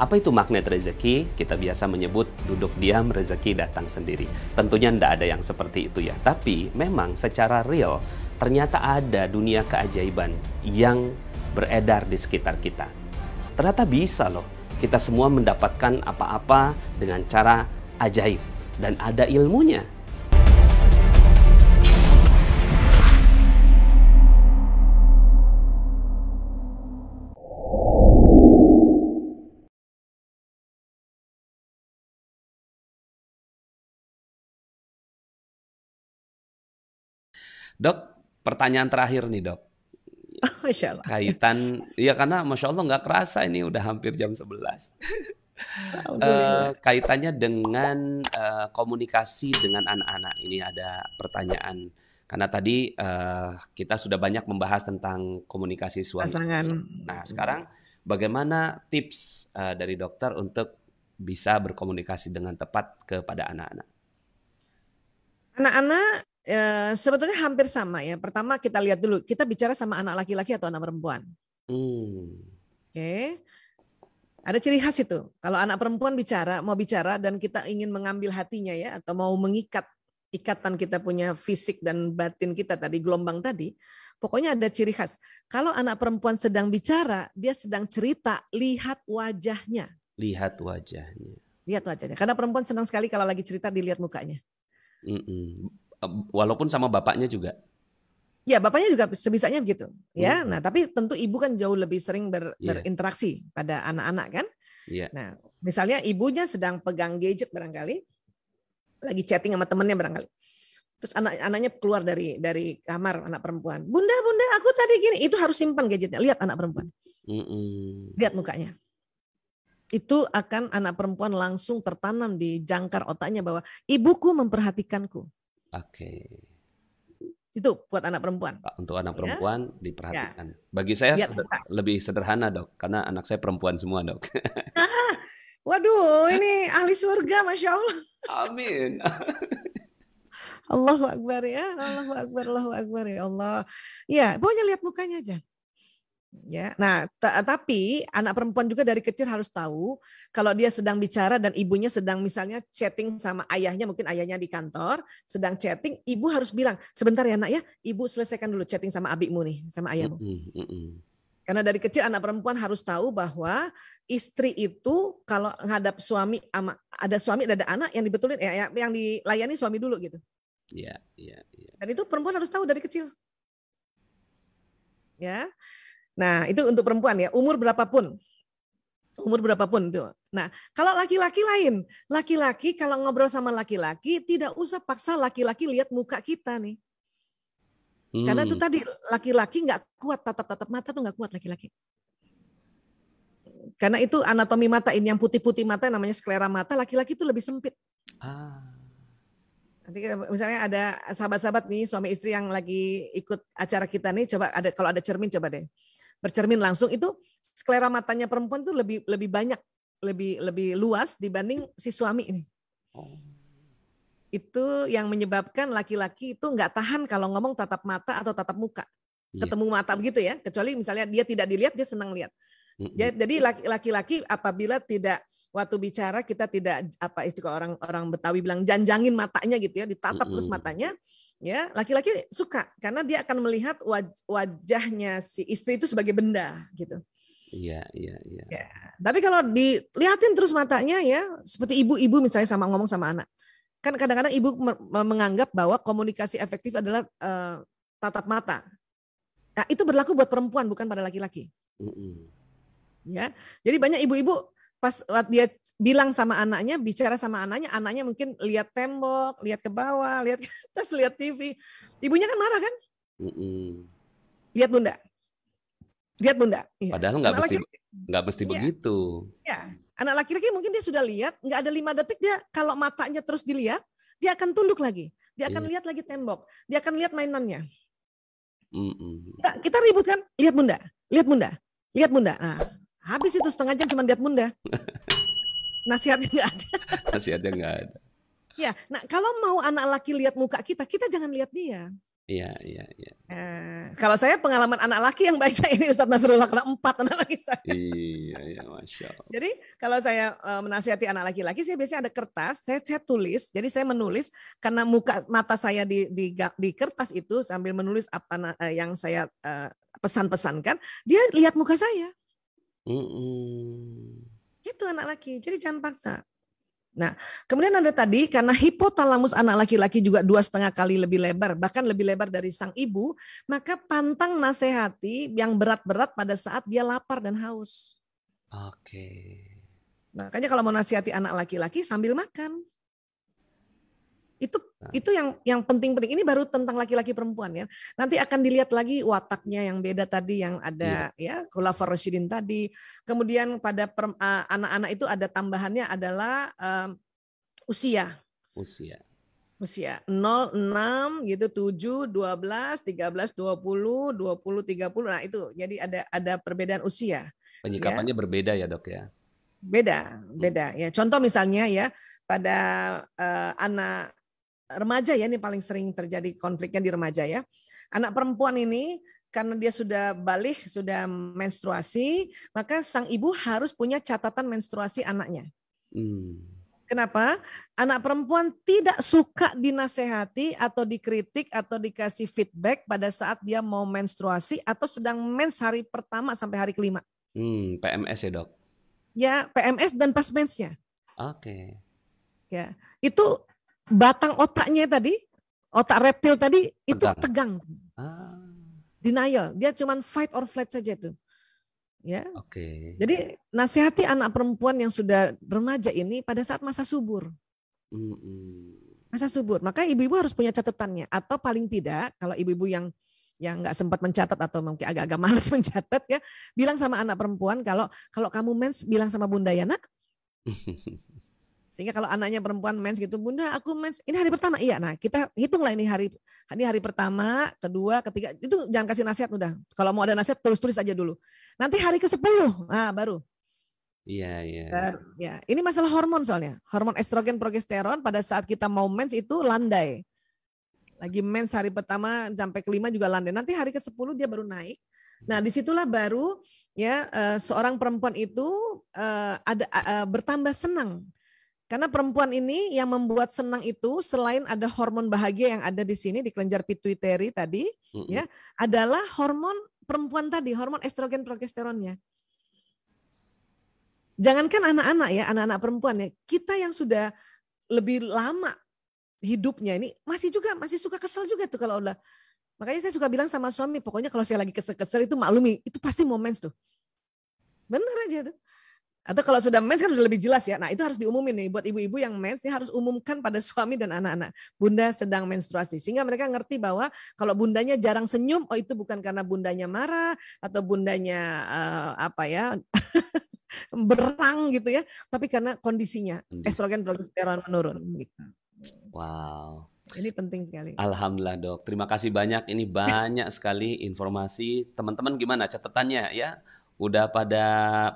Apa itu magnet rezeki? Kita biasa menyebut duduk diam rezeki datang sendiri. Tentunya tidak ada yang seperti itu ya. Tapi memang secara real ternyata ada dunia keajaiban yang beredar di sekitar kita. Ternyata bisa loh kita semua mendapatkan apa-apa dengan cara ajaib dan ada ilmunya. Dok, pertanyaan terakhir nih dok. Oh, Allah. Kaitan, ya karena Masya Allah nggak kerasa ini udah hampir jam 11. uh, eh, kaitannya dengan uh, komunikasi dengan anak-anak. Ini ada pertanyaan. Karena tadi uh, kita sudah banyak membahas tentang komunikasi suami. Pasangan. Nah sekarang bagaimana tips uh, dari dokter untuk bisa berkomunikasi dengan tepat kepada anak-anak? Anak-anak Eh, sebetulnya hampir sama ya. Pertama kita lihat dulu, kita bicara sama anak laki-laki atau anak perempuan. Hmm. Oke. Okay. Ada ciri khas itu. Kalau anak perempuan bicara, mau bicara dan kita ingin mengambil hatinya ya atau mau mengikat ikatan kita punya fisik dan batin kita tadi gelombang tadi, pokoknya ada ciri khas. Kalau anak perempuan sedang bicara, dia sedang cerita, lihat wajahnya. Lihat wajahnya. Lihat wajahnya. Karena perempuan senang sekali kalau lagi cerita dilihat mukanya. Mm -mm walaupun sama bapaknya juga. Ya, bapaknya juga sebisanya begitu, ya. Hmm. Nah, tapi tentu ibu kan jauh lebih sering ber, yeah. berinteraksi pada anak-anak kan. Yeah. Nah, misalnya ibunya sedang pegang gadget barangkali, lagi chatting sama temennya barangkali. Terus anak-anaknya keluar dari dari kamar anak perempuan. Bunda, bunda, aku tadi gini. Itu harus simpan gadgetnya. Lihat anak perempuan. Lihat mukanya itu akan anak perempuan langsung tertanam di jangkar otaknya bahwa ibuku memperhatikanku. Oke. Itu buat anak perempuan. Untuk anak ya. perempuan ya? diperhatikan. Ya. Bagi saya Biar lebih sederhana dok, karena anak saya perempuan semua dok. ah, waduh, ini ahli surga, masya Allah. Amin. Allahu Akbar ya, Allahu Akbar, Allahu Akbar ya Allah. Ya, pokoknya lihat mukanya aja ya. Nah, tapi anak perempuan juga dari kecil harus tahu kalau dia sedang bicara dan ibunya sedang misalnya chatting sama ayahnya, mungkin ayahnya di kantor sedang chatting, ibu harus bilang, "Sebentar ya, Nak ya, ibu selesaikan dulu chatting sama abikmu nih, sama ayahmu." Karena dari kecil anak perempuan harus tahu bahwa istri itu kalau menghadap suami ama, ada suami ada anak yang dibetulin ya, ya yang dilayani suami dulu gitu. Iya, yeah, iya. Dan itu perempuan harus tahu dari kecil. Ya Nah, itu untuk perempuan ya, umur berapapun. Umur berapapun tuh. Nah, kalau laki-laki lain, laki-laki kalau ngobrol sama laki-laki tidak usah paksa laki-laki lihat muka kita nih. Hmm. Karena itu hmm. tadi laki-laki nggak kuat tatap-tatap mata tuh nggak kuat laki-laki. Karena itu anatomi mata ini yang putih-putih mata namanya sklera mata laki-laki itu lebih sempit. Ah. Nanti eh, misalnya ada sahabat-sahabat nih suami istri yang lagi ikut acara kita nih coba ada kalau ada cermin coba deh bercermin langsung itu sklera matanya perempuan tuh lebih lebih banyak, lebih lebih luas dibanding si suami ini. Oh. Itu yang menyebabkan laki-laki itu nggak tahan kalau ngomong tatap mata atau tatap muka. Iya. Ketemu mata begitu ya, kecuali misalnya dia tidak dilihat dia senang lihat. Jadi laki-laki apabila tidak waktu bicara kita tidak apa istilah orang orang Betawi bilang janjangin matanya gitu ya, ditatap mm terus matanya ya laki-laki suka karena dia akan melihat waj wajahnya si istri itu sebagai benda gitu. Iya, iya, iya. Ya. Tapi kalau dilihatin terus matanya ya, seperti ibu-ibu misalnya sama ngomong sama anak. Kan kadang-kadang ibu menganggap bahwa komunikasi efektif adalah uh, tatap mata. Nah, itu berlaku buat perempuan bukan pada laki-laki. Mm -hmm. Ya. Jadi banyak ibu-ibu pas dia bilang sama anaknya, bicara sama anaknya, anaknya mungkin lihat tembok, lihat ke bawah, lihat ke atas, lihat TV. Ibunya kan marah kan? Mm-mm. Lihat bunda, lihat bunda. Ya. Padahal nggak mesti nggak mesti ya. begitu. Ya, anak laki-laki mungkin dia sudah lihat, nggak ada lima detik dia kalau matanya terus dilihat, dia akan tunduk lagi, dia akan yeah. lihat lagi tembok, dia akan lihat mainannya. Mm-mm. Kita, kita ribut kan, lihat bunda, lihat bunda, lihat bunda. Nah, Habis itu setengah jam cuma lihat bunda. Nasihatnya nggak ada. Nasihatnya nggak ada. Ya, nah kalau mau anak laki lihat muka kita, kita jangan lihat dia. Iya, iya, iya. Eh, kalau saya pengalaman anak laki yang baik saya ini Ustadz Nasrullah kena empat anak laki saya. Iya, iya, masya Allah. Jadi kalau saya e, menasihati anak laki-laki, saya biasanya ada kertas, saya, saya tulis. Jadi saya menulis karena muka mata saya di di, di kertas itu sambil menulis apa e, yang saya e, pesan-pesankan, dia lihat muka saya. Mm-mm. Itu anak laki. Jadi jangan paksa. Nah, kemudian ada tadi karena hipotalamus anak laki-laki juga dua setengah kali lebih lebar, bahkan lebih lebar dari sang ibu, maka pantang nasehati yang berat-berat pada saat dia lapar dan haus. Oke. Makanya kalau mau nasihati anak laki-laki sambil makan itu nah. itu yang yang penting-penting ini baru tentang laki-laki perempuan ya nanti akan dilihat lagi wataknya yang beda tadi yang ada iya. ya kulafar Rasyidin tadi kemudian pada anak-anak uh, itu ada tambahannya adalah uh, usia usia usia 0 6 gitu 7 12 13 20 20 30 nah itu jadi ada ada perbedaan usia penyikapannya ya. berbeda ya dok ya beda hmm. beda ya contoh misalnya ya pada uh, anak remaja ya ini paling sering terjadi konfliknya di remaja ya. Anak perempuan ini karena dia sudah balik, sudah menstruasi, maka sang ibu harus punya catatan menstruasi anaknya. Hmm. Kenapa? Anak perempuan tidak suka dinasehati atau dikritik atau dikasih feedback pada saat dia mau menstruasi atau sedang mens hari pertama sampai hari kelima. Hmm, PMS ya dok? Ya, PMS dan pas mensnya. Oke. Okay. Ya, itu batang otaknya tadi, otak reptil tadi itu itu tegang. Ah. Denial, dia cuma fight or flight saja itu. Ya. Oke. Okay. Jadi nasihati anak perempuan yang sudah remaja ini pada saat masa subur. Mm -hmm. Masa subur. Maka ibu-ibu harus punya catatannya atau paling tidak kalau ibu-ibu yang yang nggak sempat mencatat atau mungkin agak-agak malas mencatat ya bilang sama anak perempuan kalau kalau kamu mens bilang sama bunda Yana Sehingga kalau anaknya perempuan mens gitu, bunda aku mens, ini hari pertama. Iya, nah kita hitunglah ini hari ini hari pertama, kedua, ketiga. Itu jangan kasih nasihat udah. Kalau mau ada nasihat tulis-tulis aja dulu. Nanti hari ke sepuluh, nah baru. Iya, iya. Ya, ini masalah hormon soalnya. Hormon estrogen progesteron pada saat kita mau mens itu landai. Lagi mens hari pertama sampai kelima juga landai. Nanti hari ke sepuluh dia baru naik. Nah, disitulah baru ya eh, seorang perempuan itu eh, ada eh, bertambah senang karena perempuan ini yang membuat senang itu selain ada hormon bahagia yang ada di sini di kelenjar pituitary tadi, mm-hmm. ya, adalah hormon perempuan tadi, hormon estrogen progesteronnya. Jangankan anak-anak ya, anak-anak perempuan ya, kita yang sudah lebih lama hidupnya ini masih juga masih suka kesel juga tuh kalau udah makanya saya suka bilang sama suami pokoknya kalau saya lagi kesel-kesel itu maklumi itu pasti moments tuh benar aja tuh atau kalau sudah mens kan sudah lebih jelas ya. Nah itu harus diumumin nih buat ibu-ibu yang mens ini harus umumkan pada suami dan anak-anak. Bunda sedang menstruasi sehingga mereka ngerti bahwa kalau bundanya jarang senyum, oh itu bukan karena bundanya marah atau bundanya uh, apa ya berang gitu ya, tapi karena kondisinya hmm. estrogen progesteron menurun. Gitu. Wow. Ini penting sekali. Alhamdulillah dok. Terima kasih banyak. Ini banyak sekali informasi. Teman-teman gimana catatannya ya? udah pada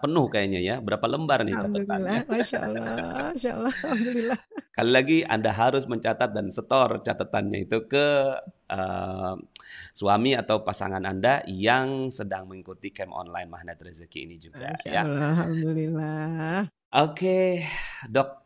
penuh kayaknya ya. Berapa lembar nih catatannya? Masya Allah, Masya Allah, Alhamdulillah. Kali lagi Anda harus mencatat dan setor catatannya itu ke uh, suami atau pasangan Anda yang sedang mengikuti camp online Mahnat Rezeki ini juga. Masya ya. Alhamdulillah. Oke, okay, dok.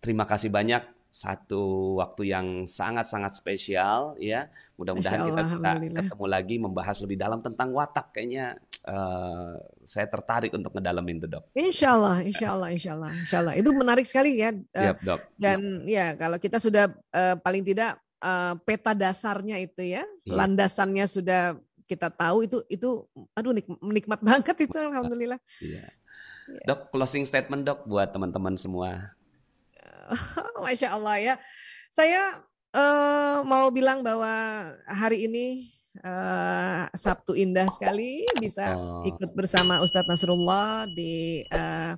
Terima kasih banyak satu waktu yang sangat-sangat spesial ya. Mudah-mudahan kita, kita ketemu lagi membahas lebih dalam tentang watak kayaknya Eh, saya tertarik untuk ngedalamin itu dok. Insya Allah, insya Allah, insya Allah, insya Allah. Itu menarik sekali ya. Eh, yep, dok. Dan ya kalau kita sudah uh, paling tidak uh, peta dasarnya itu ya, yep. Iya. landasannya sudah kita tahu itu itu aduh nikmat banget itu alhamdulillah. Iya. Yeah. Dok closing statement dok buat teman-teman semua. Masya Allah ya. Saya uh, mau bilang bahwa hari ini uh, Sabtu Indah sekali bisa oh. ikut bersama Ustadz Nasrullah di uh,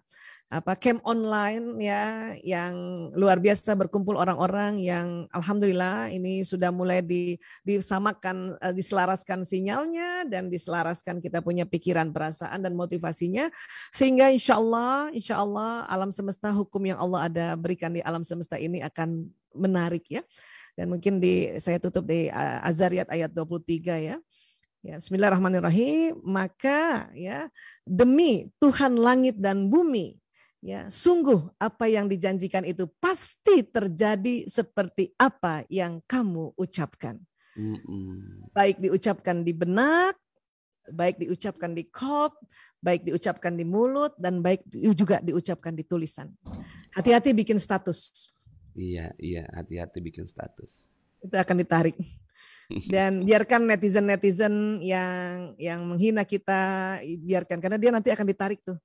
apa camp online ya yang luar biasa berkumpul orang-orang yang alhamdulillah ini sudah mulai di, disamakan eh, diselaraskan sinyalnya dan diselaraskan kita punya pikiran perasaan dan motivasinya sehingga insya Allah insya Allah alam semesta hukum yang Allah ada berikan di alam semesta ini akan menarik ya dan mungkin di saya tutup di Azariat ayat 23 ya. Ya, Bismillahirrahmanirrahim. Maka ya demi Tuhan langit dan bumi ya sungguh apa yang dijanjikan itu pasti terjadi seperti apa yang kamu ucapkan. Baik diucapkan di benak, baik diucapkan di kop, baik diucapkan di mulut dan baik juga diucapkan di tulisan. Hati-hati bikin status. Iya, iya, hati-hati bikin status. Itu akan ditarik. Dan biarkan netizen-netizen yang yang menghina kita biarkan karena dia nanti akan ditarik tuh.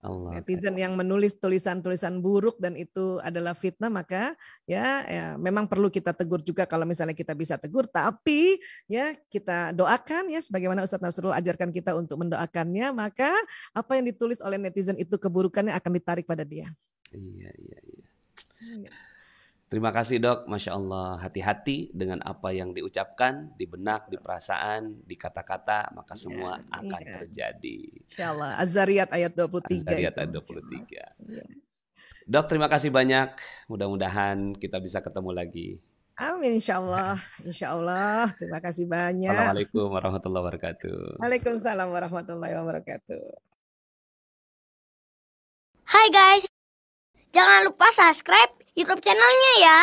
Allah. Netizen yang menulis tulisan-tulisan buruk dan itu adalah fitnah maka ya, ya memang perlu kita tegur juga kalau misalnya kita bisa tegur tapi ya kita doakan ya sebagaimana Ustadz Nasrul ajarkan kita untuk mendoakannya maka apa yang ditulis oleh netizen itu keburukannya akan ditarik pada dia. Iya iya iya. iya. Terima kasih dok, masya Allah. Hati-hati dengan apa yang diucapkan, di benak, di perasaan, di kata-kata, maka iya, semua yeah, akan yeah. terjadi. Insya Allah. Azariat ayat 23. Azariat ayat 23. Ya. Dok, terima kasih banyak. Mudah-mudahan kita bisa ketemu lagi. Amin, insya Allah. Insya Allah. Terima kasih banyak. Assalamualaikum warahmatullahi wabarakatuh. Waalaikumsalam warahmatullahi wabarakatuh. Hi guys, Jangan lupa subscribe YouTube channelnya ya.